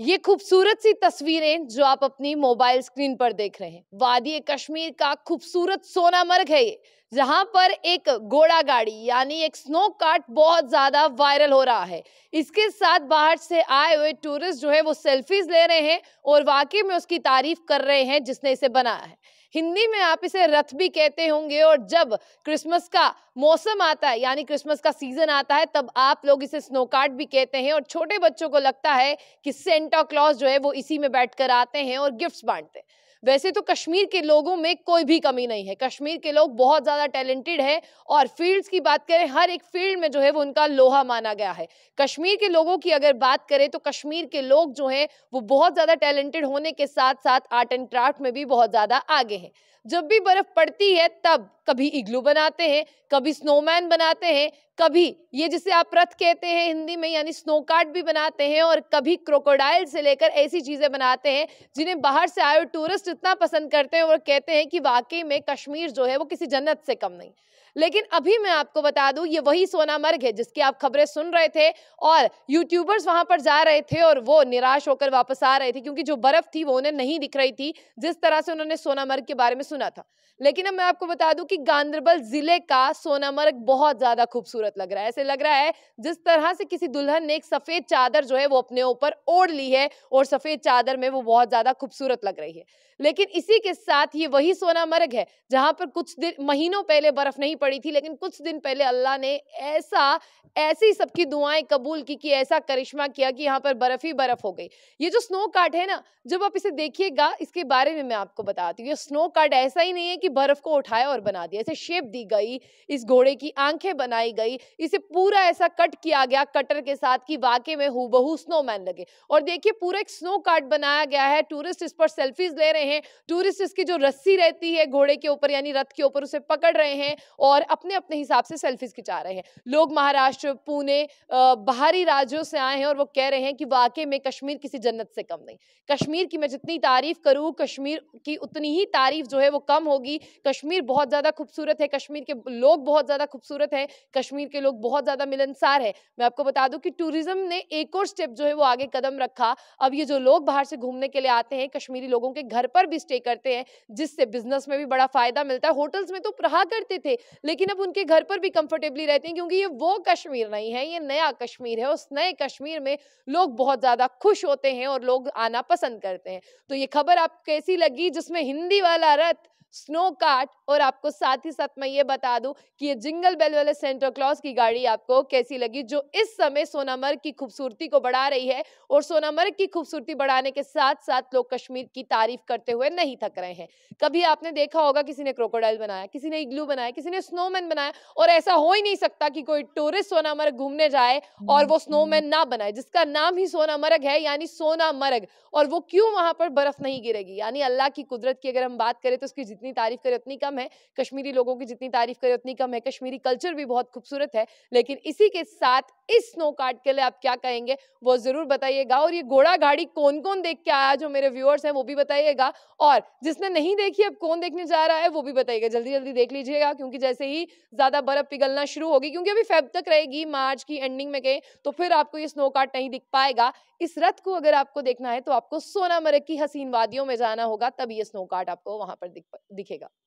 ये खूबसूरत सी तस्वीरें जो आप अपनी मोबाइल स्क्रीन पर देख रहे हैं वादी कश्मीर का खूबसूरत सोनामर्ग है ये जहां पर एक घोड़ा गाड़ी यानी एक स्नो कार्ट बहुत ज्यादा वायरल हो रहा है इसके साथ बाहर से आए हुए टूरिस्ट जो है वो सेल्फीज ले रहे हैं और वाकई में उसकी तारीफ कर रहे हैं जिसने इसे बनाया है हिंदी में आप इसे रथ भी कहते होंगे और जब क्रिसमस का मौसम आता है यानी क्रिसमस का सीजन आता है तब आप लोग इसे स्नो भी कहते हैं और छोटे बच्चों को लगता है कि सेंटा क्लॉज जो है वो इसी में बैठकर आते हैं और गिफ्ट्स बांटते हैं वैसे तो कश्मीर के लोगों में कोई भी कमी नहीं है कश्मीर के लोग बहुत ज़्यादा टैलेंटेड है और फील्ड्स की बात करें हर एक फील्ड में जो है वो उनका लोहा माना गया है कश्मीर के लोगों की अगर बात करें तो कश्मीर के लोग जो हैं वो बहुत ज़्यादा टैलेंटेड होने के साथ साथ आर्ट एंड क्राफ्ट में भी बहुत ज़्यादा आगे हैं जब भी बर्फ पड़ती है तब कभी इग्लू बनाते हैं कभी स्नोमैन बनाते हैं कभी ये जिसे आप रथ कहते हैं हिंदी में यानी स्नो कार्ट भी बनाते हैं और कभी क्रोकोडाइल से लेकर ऐसी चीज़ें बनाते हैं जिन्हें बाहर से आए टूरिस्ट इतना पसंद करते हैं और कहते हैं कि वाकई में कश्मीर जो है वो किसी जन्नत से कम नहीं लेकिन अभी मैं आपको बता दूं ये वही सोनामर्ग है जिसकी आप खबरें सुन रहे थे और यूट्यूबर्स वहां पर जा रहे थे और वो निराश होकर वापस आ रहे थे क्योंकि जो बर्फ थी वो उन्हें नहीं दिख रही थी जिस तरह से उन्होंने सोनामर्ग के बारे में सुना था लेकिन अब मैं आपको बता दूं कि गांधरबल जिले का सोनामर्ग बहुत ज्यादा खूबसूरत लग रहा है ऐसे लग रहा है जिस तरह से किसी दुल्हन ने एक सफेद चादर जो है वो अपने ऊपर ओढ़ ली है और सफेद चादर में वो बहुत ज्यादा खूबसूरत लग रही है लेकिन इसी के साथ ये वही सोनामर्ग है जहां पर कुछ दिन महीनों पहले बर्फ नहीं पड़ी थी लेकिन कुछ दिन पहले अल्लाह ने ऐसा ऐसी सबकी दुआएं कबूल की कि ऐसा करिश्मा किया कि यहाँ पर बर्फ ही बर्फ हो गई ये जो स्नो कार्ट है ना जब आप इसे देखिएगा इसके बारे में मैं आपको बताती हूँ ये स्नो कार्ट ऐसा ही नहीं है कि बर्फ को उठाया और बना दिया इसे शेप दी गई इस घोड़े की आंखें बनाई गई इसे पूरा ऐसा कट किया गया कटर के साथ कि वाकई में हूबहू स्नोमैन लगे और देखिए पूरा एक स्नो कार्ट बनाया गया है टूरिस्ट इस पर सेल्फीज ले रहे हैं टूरिस्ट इसकी जो रस्सी रहती है घोड़े के ऊपर यानी रथ के ऊपर उसे पकड़ रहे हैं और और अपने अपने हिसाब से सेल्फीज खिंचा रहे हैं लोग महाराष्ट्र पुणे बाहरी राज्यों से आए हैं और वो कह रहे हैं कि वाकई में कश्मीर किसी जन्नत से कम नहीं कश्मीर की मैं जितनी तारीफ करूँ कश्मीर की उतनी ही तारीफ जो है वो कम होगी कश्मीर बहुत ज़्यादा खूबसूरत है कश्मीर के लोग बहुत ज़्यादा खूबसूरत हैं कश्मीर के लोग बहुत ज़्यादा मिलनसार है मैं आपको बता दूँ कि टूरिज्म ने एक और स्टेप जो है वो आगे कदम रखा अब ये जो लोग बाहर से घूमने के लिए आते हैं कश्मीरी लोगों के घर पर भी स्टे करते हैं जिससे बिजनेस में भी बड़ा फायदा मिलता है होटल्स में तो रहा करते थे लेकिन अब उनके घर पर भी कंफर्टेबली रहती हैं क्योंकि ये वो कश्मीर नहीं है ये नया कश्मीर है उस नए कश्मीर में लोग बहुत ज़्यादा खुश होते हैं और लोग आना पसंद करते हैं तो ये खबर आप कैसी लगी जिसमें हिंदी वाला रथ स्नो काट और आपको साथ ही साथ मैं ये बता दूं कि ये जिंगल बेल वाले सेंटर क्लॉज की गाड़ी आपको कैसी लगी जो इस समय सोनामर्ग की खूबसूरती को बढ़ा रही है और सोनामर्ग की खूबसूरती बढ़ाने के साथ साथ लोग कश्मीर की तारीफ करते हुए नहीं थक रहे हैं कभी आपने देखा होगा किसी ने क्रोकोडाइल बनाया किसी ने इग्लू बनाया किसी ने स्नोमैन बनाया और ऐसा हो ही नहीं सकता कि कोई टूरिस्ट सोनामर्ग घूमने जाए और वो स्नोमैन हम्म। ना बनाए जिसका नाम ही सोनामर्ग है यानी सोनामर्ग और वो क्यों वहां पर बर्फ नहीं गिरेगी यानी अल्लाह की कुदरत की अगर हम बात करें तो उसकी जितनी तारीफ करें उतनी कम है कश्मीरी लोगों की जितनी तारीफ करें उतनी कम है कश्मीरी कल्चर भी बहुत खूबसूरत है लेकिन इसी के साथ इस स्नो कार्ड के लिए आप क्या कहेंगे वो जरूर बताइएगा और ये घोड़ा गाड़ी कौन कौन देख के आया जो मेरे व्यूअर्स हैं वो भी बताइएगा और जिसने नहीं देखी अब कौन देखने जा रहा है वो भी बताइएगा जल्दी जल्दी देख लीजिएगा क्योंकि जैसे से ही ज़्यादा बर्फ़ पिघलना शुरू होगी क्योंकि अभी फेब तक रहेगी मार्च की एंडिंग में गए तो फिर आपको ये स्नो नहीं दिख पाएगा इस रथ को अगर आपको देखना है तो आपको सोनामर्ग की हसीन वादियों में जाना होगा तब ये स्नो कार्ट आपको वहां पर दिखेगा